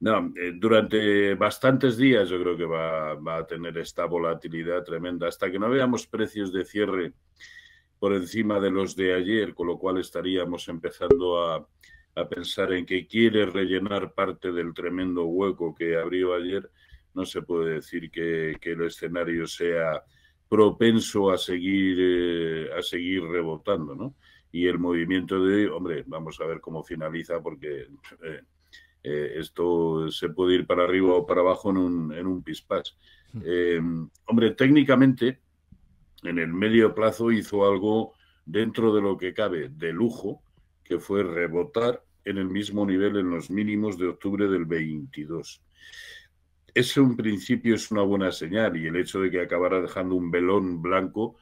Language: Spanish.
No, eh, durante bastantes días yo creo que va, a tener esta volatilidad tremenda. Hasta que no veamos precios de cierre por encima de los de ayer, con lo cual estaríamos empezando a, pensar en que quiere rellenar parte del tremendo hueco que abrió ayer, no se puede decir que, el escenario sea propenso a seguir, eh, a seguir rebotando, ¿no? Y el movimiento de, hombre, vamos a ver cómo finaliza porque... Eh, eh, esto se puede ir para arriba o para abajo en un, en un pispás. Hmm. Eh, hombre, técnicamente, en el medio plazo hizo algo dentro de lo que cabe de lujo, que fue rebotar en el mismo nivel en los mínimos de octubre del 22. Ese un principio es una buena señal y el hecho de que acabara dejando un velón blanco